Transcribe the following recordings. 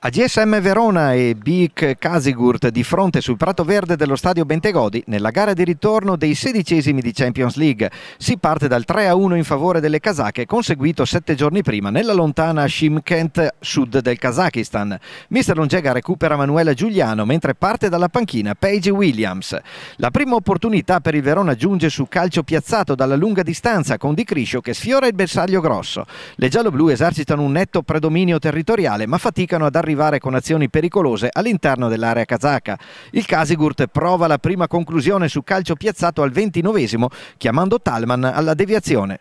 A GSM Verona e BIC Casigurt di fronte sul prato verde dello stadio Bentegodi nella gara di ritorno dei sedicesimi di Champions League. Si parte dal 3-1 in favore delle casache conseguito sette giorni prima nella lontana Shimkent sud del Kazakistan. Mister Longega recupera Manuela Giuliano mentre parte dalla panchina Paige Williams. La prima opportunità per il Verona giunge su calcio piazzato dalla lunga distanza con Di Criscio che sfiora il bersaglio grosso. Le gialloblu esercitano un netto predominio territoriale ma faticano ad arrivare arrivare con azioni pericolose all'interno dell'area kazaka. Il Kasigurt prova la prima conclusione su calcio piazzato al 29esimo, chiamando Talman alla deviazione.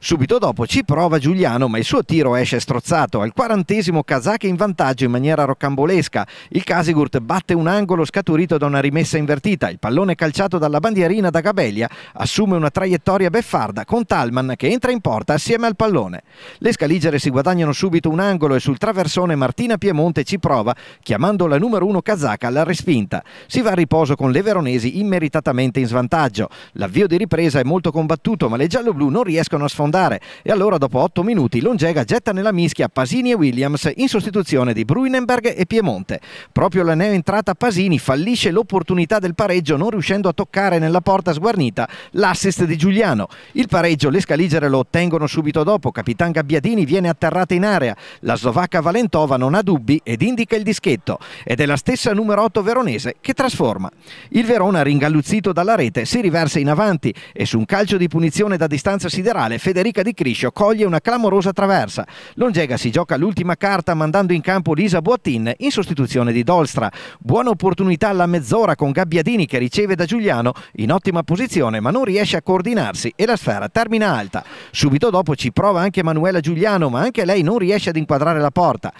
Subito dopo ci prova Giuliano, ma il suo tiro esce strozzato. Al quarantesimo Kazak in vantaggio in maniera roccambolesca. Il Casigurt batte un angolo scaturito da una rimessa invertita. Il pallone calciato dalla bandierina da Gabelia assume una traiettoria beffarda con Talman che entra in porta assieme al pallone. Le scaligere si guadagnano subito un angolo e sul traversone Martina Piemonte ci prova, chiamando la numero uno kazaka alla respinta. Si va a riposo con le veronesi immeritatamente in svantaggio. L'avvio di ripresa è molto combattuto, ma le gialloblu non riescono a sfondare andare e allora dopo 8 minuti Longega getta nella mischia Pasini e Williams in sostituzione di Bruinenberg e Piemonte. Proprio la neoentrata Pasini fallisce l'opportunità del pareggio non riuscendo a toccare nella porta sguarnita l'assist di Giuliano. Il pareggio le scaligere lo ottengono subito dopo, Capitan Gabbiadini viene atterrata in area, la slovacca Valentova non ha dubbi ed indica il dischetto ed è la stessa numero 8 veronese che trasforma. Il Verona ringalluzzito dalla rete si riversa in avanti e su un calcio di punizione da distanza siderale Federico Federica Di Criscio coglie una clamorosa traversa. Longega si gioca l'ultima carta mandando in campo Lisa Boattin in sostituzione di Dolstra. Buona opportunità alla mezz'ora con Gabbiadini che riceve da Giuliano in ottima posizione ma non riesce a coordinarsi e la sfera termina alta. Subito dopo ci prova anche Manuela Giuliano ma anche lei non riesce ad inquadrare la porta.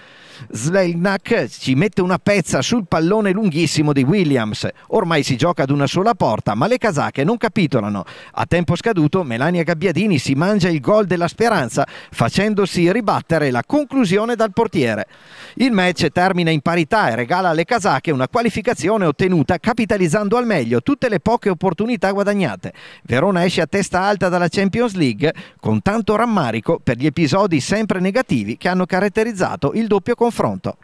Slegnac ci mette una pezza sul pallone lunghissimo di Williams. Ormai si gioca ad una sola porta ma le casacche non capitolano. A tempo scaduto Melania Gabbiadini si mangia prese il gol della speranza facendosi ribattere la conclusione dal portiere. Il match termina in parità e regala alle casache una qualificazione ottenuta capitalizzando al meglio tutte le poche opportunità guadagnate. Verona esce a testa alta dalla Champions League con tanto rammarico per gli episodi sempre negativi che hanno caratterizzato il doppio confronto.